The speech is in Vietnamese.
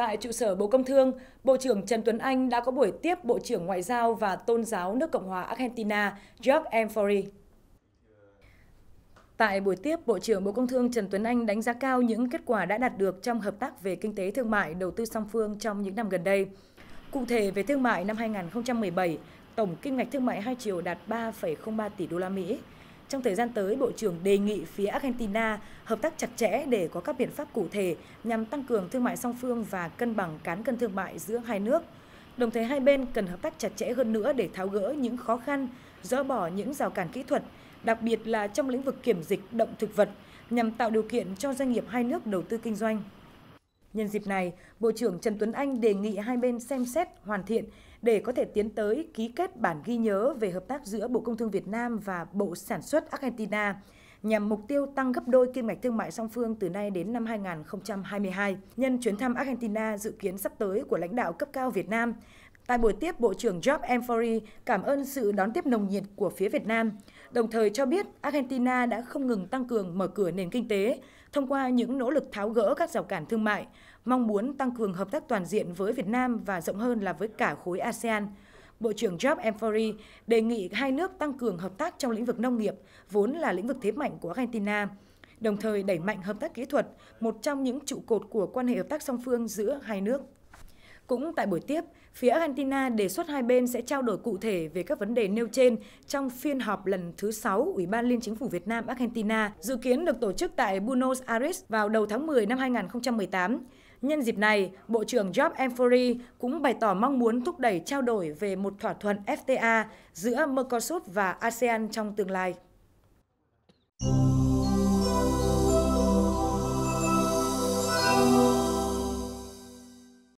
Tại trụ sở Bộ Công Thương, Bộ trưởng Trần Tuấn Anh đã có buổi tiếp Bộ trưởng Ngoại giao và Tôn giáo nước Cộng hòa Argentina George Enfori. Tại buổi tiếp, Bộ trưởng Bộ Công Thương Trần Tuấn Anh đánh giá cao những kết quả đã đạt được trong hợp tác về kinh tế thương mại đầu tư song phương trong những năm gần đây. Cụ thể về thương mại năm 2017, tổng kim ngạch thương mại hai chiều đạt 3,03 tỷ đô la Mỹ, trong thời gian tới, Bộ trưởng đề nghị phía Argentina hợp tác chặt chẽ để có các biện pháp cụ thể nhằm tăng cường thương mại song phương và cân bằng cán cân thương mại giữa hai nước. Đồng thời hai bên cần hợp tác chặt chẽ hơn nữa để tháo gỡ những khó khăn, dỡ bỏ những rào cản kỹ thuật, đặc biệt là trong lĩnh vực kiểm dịch động thực vật, nhằm tạo điều kiện cho doanh nghiệp hai nước đầu tư kinh doanh. Nhân dịp này, Bộ trưởng Trần Tuấn Anh đề nghị hai bên xem xét hoàn thiện để có thể tiến tới ký kết bản ghi nhớ về hợp tác giữa Bộ Công Thương Việt Nam và Bộ Sản xuất Argentina nhằm mục tiêu tăng gấp đôi kim ngạch thương mại song phương từ nay đến năm 2022. Nhân chuyến thăm Argentina dự kiến sắp tới của lãnh đạo cấp cao Việt Nam, Tại buổi tiếp, Bộ trưởng Job Emfori cảm ơn sự đón tiếp nồng nhiệt của phía Việt Nam, đồng thời cho biết Argentina đã không ngừng tăng cường mở cửa nền kinh tế thông qua những nỗ lực tháo gỡ các rào cản thương mại, mong muốn tăng cường hợp tác toàn diện với Việt Nam và rộng hơn là với cả khối ASEAN. Bộ trưởng Job Emfori đề nghị hai nước tăng cường hợp tác trong lĩnh vực nông nghiệp, vốn là lĩnh vực thế mạnh của Argentina, đồng thời đẩy mạnh hợp tác kỹ thuật, một trong những trụ cột của quan hệ hợp tác song phương giữa hai nước. Cũng tại buổi tiếp, phía Argentina đề xuất hai bên sẽ trao đổi cụ thể về các vấn đề nêu trên trong phiên họp lần thứ 6 Ủy ban Liên chính phủ Việt Nam Argentina, dự kiến được tổ chức tại Buenos Aires vào đầu tháng 10 năm 2018. Nhân dịp này, Bộ trưởng Job Enfori cũng bày tỏ mong muốn thúc đẩy trao đổi về một thỏa thuận FTA giữa Mercosur và ASEAN trong tương lai.